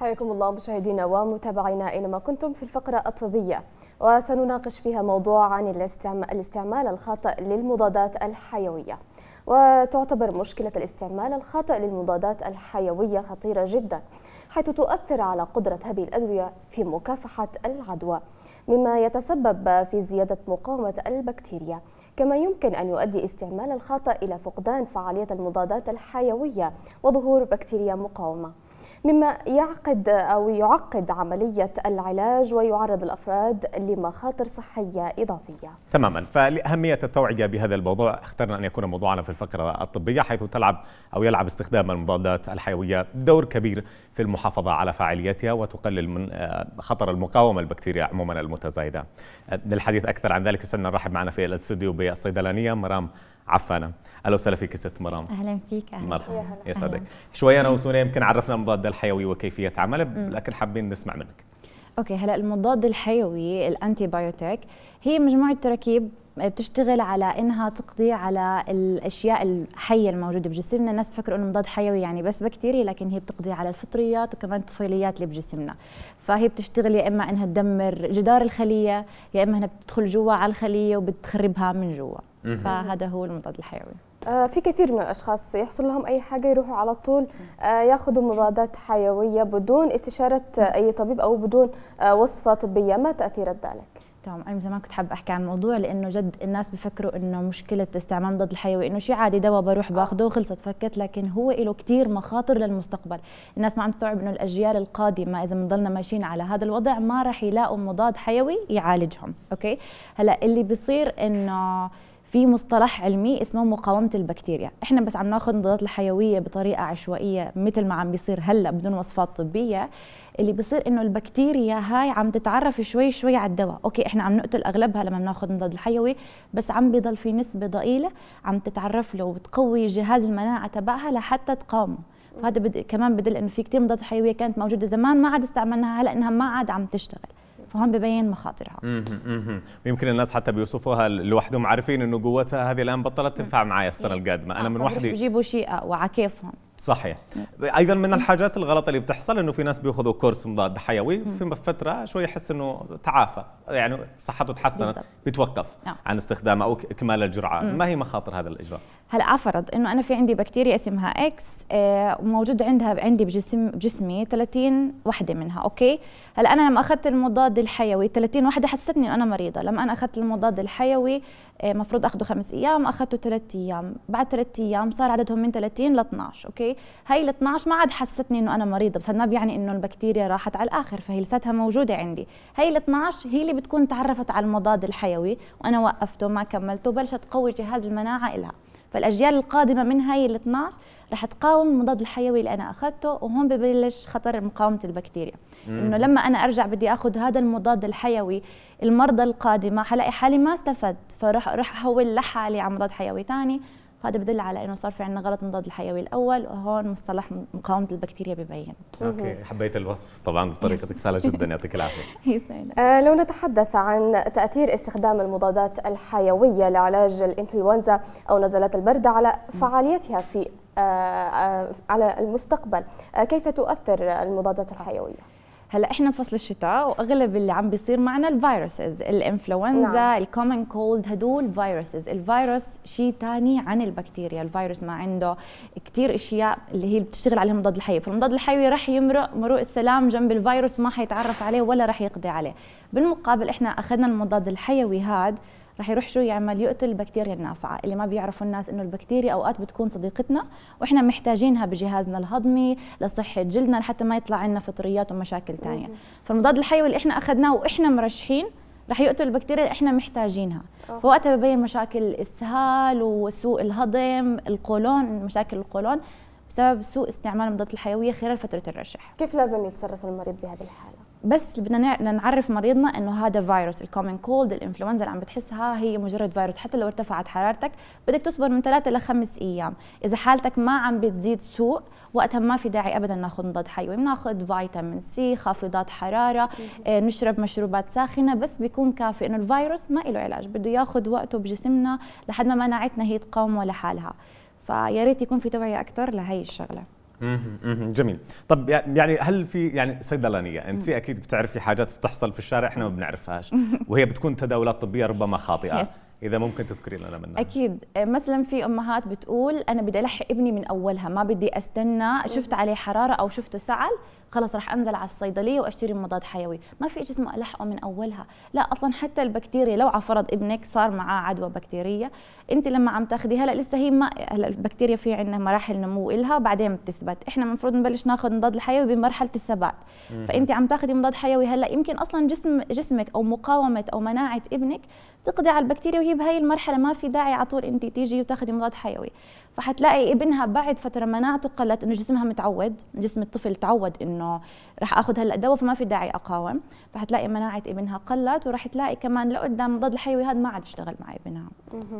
حياكم الله مشاهدينا ومتابعينا اينما كنتم في الفقره الطبيه وسنناقش فيها موضوع عن الاستعمال الخاطئ للمضادات الحيويه وتعتبر مشكلة الاستعمال الخاطئ للمضادات الحيوية خطيرة جدا حيث تؤثر على قدرة هذه الأدوية في مكافحة العدوى مما يتسبب في زيادة مقاومة البكتيريا كما يمكن أن يؤدي استعمال الخاطئ إلى فقدان فعالية المضادات الحيوية وظهور بكتيريا مقاومة مما يعقد أو يعقد عملية العلاج ويعرض الأفراد لمخاطر صحية إضافية تماما فلأهمية التوعية بهذا الموضوع اخترنا أن يكون موضوعنا في الفقرة الطبية حيث تلعب أو يلعب استخدام المضادات الحيوية دور كبير في المحافظة على فعاليتها وتقلل من آه، خطر المقاومة البكتيريا عموما المتزايدة آه، للحديث أكثر عن ذلك سنرحب معنا في الاستوديو بالصيدلانية مرام عفانه اهلا وسهلا فيك ست مرام اهلا فيك اهلا مرحبا يسعدك شوي انا وسونا يمكن عرفنا المضاد الحيوي وكيفيه عمله لكن حابين نسمع منك اوكي هلا المضاد الحيوي الانتي بايوتيك هي مجموعه تركيب بتشتغل على انها تقضي على الاشياء الحيه الموجوده بجسمنا الناس بفكروا انه مضاد حيوي يعني بس بكتيريا لكن هي بتقضي على الفطريات وكمان الطفيليات اللي بجسمنا فهي بتشتغل يا اما انها تدمر جدار الخليه يا اما انها بتدخل جوا على الخليه وبتخربها من جوا فهذا هو المضاد الحيوي آه، في كثير من الاشخاص يحصل لهم اي حاجه يروحوا على طول آه، ياخذوا مضادات حيويه بدون استشاره اي طبيب او بدون آه، وصفه طبيه ما تاثير ذلك تمام انا زمان كنت حابه احكي عن الموضوع لانه جد الناس بفكروا انه مشكله استعمال مضاد الحيوي انه شيء عادي دواء بروح باخذه وخلصت فكت لكن هو له كثير مخاطر للمستقبل الناس ما عم تستوعب انه الاجيال القادمه اذا بنضلنا ماشيين على هذا الوضع ما راح يلاقوا مضاد حيوي يعالجهم اوكي هلا اللي بصير انه في مصطلح علمي اسمه مقاومه البكتيريا احنا بس عم ناخذ مضادات الحيويه بطريقه عشوائيه مثل ما عم بيصير هلا بدون وصفات طبيه اللي بصير انه البكتيريا هاي عم تتعرف شوي شوي على الدواء اوكي احنا عم نقتل اغلبها لما بناخذ المضاد الحيوي بس عم بضل في نسبه ضئيله عم تتعرف له وتقوي جهاز المناعه تبعها لحتى تقاومه فهذا بد... كمان بدل انه في كثير مضادات حيويه كانت موجوده زمان ما عاد استعملناها هلا انها ما عاد عم تشتغل فهون ببين مخاطرها يمكن الناس حتى بيوصفوها لوحدهم عارفين انه قوتها هذه الان بطلت تنفع معي السنه القادمه انا آه، من وحدي بيجيبوا شيء اقوى آه، على كيفهم صحيح ايضا من الحاجات الغلط اللي بتحصل انه في ناس بياخذوا كورس مضاد حيوي في فتره شوي يحس انه تعافى يعني صحته تحسنت بيتوقف نعم. عن استخدامه او اكمال الجرعه ما هي مخاطر هذا الاجراء هلا افرض انه انا في عندي بكتيريا اسمها اكس آه، وموجود عندها عندي بجسم بجسمي 30 وحده منها اوكي هلا انا لما اخذت المضاد الحيوي 30 وحده حستني انه انا مريضه لما انا اخذت المضاد الحيوي آه، مفروض اخذه خمس ايام اخذته ثلاث ايام بعد ثلاث ايام صار عددهم من 30 ل 12 اوكي هاي ال 12 ما عاد حستني انه انا مريضه بس هذا ما بيعني انه البكتيريا راحت على الاخر فهي لساتها موجوده عندي هاي ال 12 هي اللي بتكون تعرفت على المضاد الحيوي وانا وقفته ما كملته بلشت تقوي جهاز المناعه لها فالاجيال القادمه من هاي ال 12 رح تقاوم المضاد الحيوي اللي انا اخذته وهون ببلش خطر مقاومه البكتيريا انه لما انا ارجع بدي اخذ هذا المضاد الحيوي المرضى القادمه حلاقي حالي ما استفدت فراح راح احول لحالي على مضاد حيوي ثاني فهذا بدل على انه صار في عندنا غلط مضاد الحيوي الاول وهون مصطلح مقاومه البكتيريا ببين اوكي حبيت الوصف طبعا بطريقتك سهله جدا يعطيك العافيه آه، لو نتحدث عن تاثير استخدام المضادات الحيويه لعلاج الانفلونزا او نزلات البرد على فعاليتها في آه، آه، على المستقبل كيف تؤثر المضادات الحيويه هلا احنا فصل الشتاء واغلب اللي عم بيصير معنا الفيروسز الانفلونزا نعم. الكومن كولد هدول فيروسز الفيروس شيء ثاني عن البكتيريا الفيروس ما عنده كثير اشياء اللي هي بتشتغل عليها المضاد الحيوي فالمضاد الحيوي رح يمرق مرور السلام جنب الفيروس ما حيتعرف عليه ولا رح يقضي عليه بالمقابل احنا اخذنا المضاد الحيوي هذا رح يروح شو يعمل يقتل البكتيريا النافعه اللي ما بيعرفوا الناس انه البكتيريا اوقات بتكون صديقتنا واحنا محتاجينها بجهازنا الهضمي لصحه جلدنا لحتى ما يطلع عنا فطريات ومشاكل ثانيه فالمضاد الحيوي اللي احنا اخذناه واحنا مرشحين رح يقتل البكتيريا اللي احنا محتاجينها فوقتها ببين مشاكل الاسهال وسوء الهضم القولون مشاكل القولون بسبب سوء استعمال المضادات الحيويه خلال فتره الرشح كيف لازم يتصرف المريض بهذه الحاله بس بدنا نعرف مريضنا انه هذا فيروس الكومن كولد الانفلونزا اللي عم بتحسها هي مجرد فيروس حتى لو ارتفعت حرارتك بدك تصبر من ثلاثة لخمس ايام اذا حالتك ما عم بتزيد سوء وقتها ما في داعي ابدا ناخذ مضاد حيوي بناخذ فيتامين سي خافضات حراره آه، نشرب مشروبات ساخنه بس بيكون كافي انه الفيروس ما له علاج بده ياخذ وقته بجسمنا لحد ما مناعتنا هي تقاومه لحالها فيا ريت يكون في توعيه اكثر لهي الشغله جميل طب يعني هل في يعني صيدلانيه انت اكيد بتعرفي حاجات بتحصل في الشارع احنا ما بنعرفهاش وهي بتكون تداولات طبيه ربما خاطئه اذا ممكن تذكري لنا منها اكيد آه، مثلا في امهات بتقول انا بدي الحق ابني من اولها ما بدي استنى شفت عليه حراره او شفته سعل خلص رح انزل على الصيدليه واشتري مضاد حيوي ما في شيء اسمه الحقه من اولها لا اصلا حتى البكتيريا لو عفرض فرض ابنك صار معاه عدوى بكتيريه انت لما عم تاخذي هلا لسه هي ما هلا البكتيريا في عندنا مراحل نمو لها بعدين بتثبت احنا المفروض نبلش ناخذ مضاد الحيوي بمرحله الثبات فانت عم تاخذي مضاد حيوي هلا يمكن اصلا جسم جسمك او مقاومه او مناعه ابنك تقضي على البكتيريا وهي طيب، هي بهي المرحله ما في داعي على طول انت تيجي وتاخذي مضاد حيوي فحتلاقي ابنها بعد فتره مناعته قلت انه جسمها متعود جسم الطفل تعود انه راح اخذ هلا دواء فما في داعي اقاوم فحتلاقي مناعه ابنها قلت وراح تلاقي كمان لقدام مضاد الحيوي هذا ما عاد اشتغل مع ابنها أه،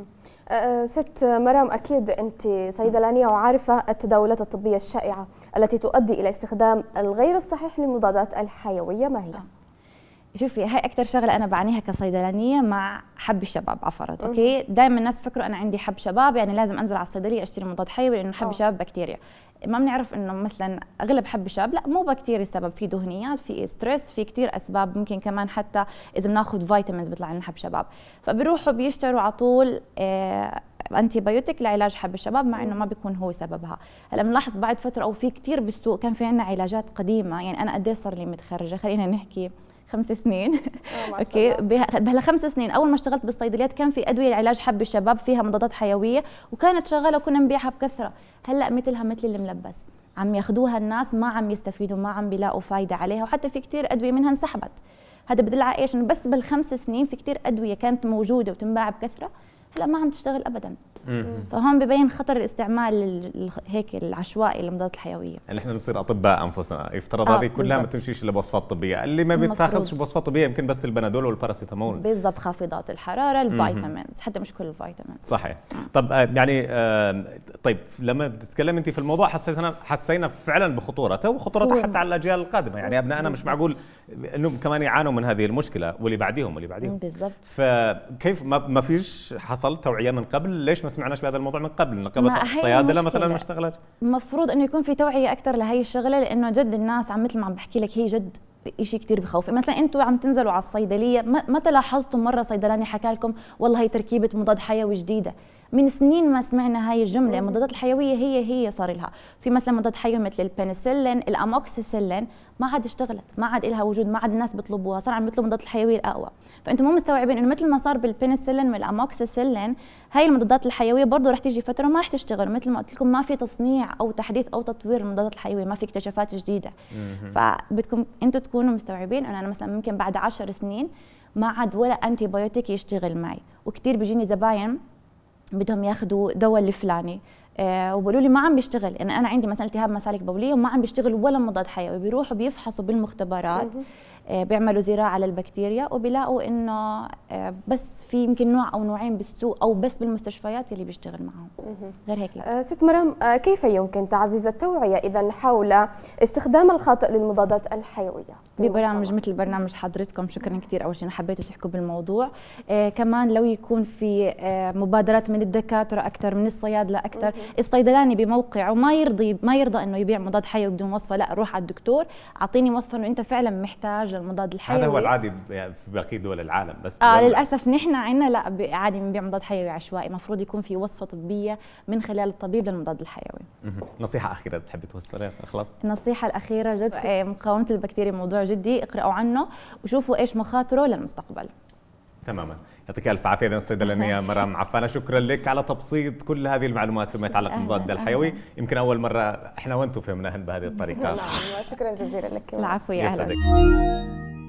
أه، ست مرام اكيد انت صيدلانيه وعارفه التداولات الطبيه الشائعه التي تؤدي الى استخدام الغير الصحيح للمضادات الحيويه ما هي؟ آه. شوفي هاي اكثر شغله انا بعانيها كصيدلانيه مع حب الشباب عفرت اوكي دائما الناس بفكروا انا عندي حب شباب يعني لازم انزل على الصيدليه اشتري مضاد حيوي لانه حب الشباب بكتيريا ما بنعرف انه مثلا اغلب حب الشباب لا مو بكتيريا السبب في دهنيات في ستريس في كثير اسباب ممكن كمان حتى اذا بناخذ فيتامينز بيطلع لنا حب شباب فبروحوا بيشتروا على طول آه انتي بايوتيك لعلاج حب الشباب مع انه ما بيكون هو سببها هلا بنلاحظ بعد فتره او في كثير بالسوق كان في عندنا علاجات قديمه يعني انا قد صار لي متخرجه خلينا نحكي خمس سنين اوكي بهالخمس خمس سنين اول ما اشتغلت بالصيدليات كان في ادويه علاج حب الشباب فيها مضادات حيويه وكانت شغاله وكنا نبيعها بكثره هلا مثلها مثل الملبس عم ياخذوها الناس ما عم يستفيدوا ما عم بيلاقوا فايده عليها وحتى في كثير ادويه منها انسحبت هذا بدل على ايش بس بالخمس سنين في كثير ادويه كانت موجوده وتنباع بكثره هلا ما عم تشتغل ابدا فهون ببين خطر الاستعمال هيك العشوائي للمضادات الحيويه اللي يعني احنا نصير اطباء انفسنا يفترض آه هذه كلها ما تمشيش الا بوصفات طبيه اللي ما بتاخذش بوصفات طبيه يمكن بس البنادول والباراسيتامول بالضبط خافضات الحراره الفيتامينز حتى مش كل الفيتامينز صحيح طب آه، يعني آه طيب لما بتتكلم انت في الموضوع حسينا حسينا فعلا بخطورته وخطورته نعم. حتى على الاجيال القادمه يعني ابنائنا مش معقول انهم كمان يعانوا من هذه المشكله واللي بعديهم واللي بعديهم بالضبط فكيف ما فيش حصل توعيه من قبل ليش ما ما سمعناش بهذا الموضوع من قبل نقابه الصيادله مثلا ما اشتغلت المفروض انه يكون في توعيه اكثر لهي الشغله لانه جد الناس عم مثل ما عم بحكي لك هي جد شيء كثير بخوف مثلا انتم عم تنزلوا على الصيدليه متى لاحظتوا مره صيدلاني حكى لكم والله هي تركيبه مضاد حيوي جديده من سنين ما سمعنا هاي الجمله المضادات الحيويه هي هي صار لها في مثلا مضاد حيوي مثل البنسلين الاموكسيسيلين ما عاد اشتغلت ما عاد لها وجود ما عاد الناس بيطلبوها صار عم يطلبوا المضادات الحيويه الاقوى فانتم مو مستوعبين انه مثل ما صار بالبنسلين والاموكسيسيلين هاي المضادات الحيويه برضه رح تيجي فتره ما رح تشتغل مثل ما قلت لكم ما في تصنيع او تحديث او تطوير المضادات الحيويه ما في اكتشافات جديده فبدكم انتم تكونوا مستوعبين انه انا مثلا ممكن بعد عشر سنين ما عاد ولا انتي بايوتيك يشتغل معي وكثير بيجيني زباين بدهم ياخذوا دواء الفلاني آه، وبقولوا لي ما عم بيشتغل يعني انا عندي مثلا التهاب مسالك بوليه وما عم بيشتغل ولا مضاد حيوي بيروحوا بيفحصوا بالمختبرات آه، بيعملوا زراعه للبكتيريا وبيلاقوا انه آه، بس في يمكن نوع او نوعين بالسوق او بس بالمستشفيات اللي بيشتغل معهم غير هيك لا ست مرام كيف يمكن تعزيز التوعيه اذا حول استخدام الخاطئ للمضادات الحيويه ببرامج مثل برنامج حضرتكم شكرا كثير اول شيء حبيتوا تحكوا بالموضوع كمان لو يكون في مبادرات من الدكاتره اكثر من الصيادله اكثر الصيدلاني بموقعه ما يرضي ما يرضى انه يبيع مضاد حيوي بدون وصفه لا روح على الدكتور اعطيني وصفه انه انت فعلا محتاج المضاد الحيوي هذا هو العادي يعني في باقي دول العالم بس آه للاسف نحن عندنا لا عادي بنبيع مضاد حيوي عشوائي المفروض يكون في وصفه طبيه من خلال الطبيب للمضاد الحيوي نصيحه اخيره بتحبي توصليها خلاص النصيحه الاخيره جد طيب. إيه، مقاومه البكتيريا موضوع جدي اقراوا عنه وشوفوا ايش مخاطره للمستقبل تماما يعطيك الف عافيه اذا الصيدلانيه مرام عفانه شكرا لك على تبسيط كل هذه المعلومات فيما يتعلق بالمضاد الحيوي يمكن اول مره احنا وانتم فهمناهن بهذه الطريقه نعم، شكرا جزيلا لك العفو يا اهلا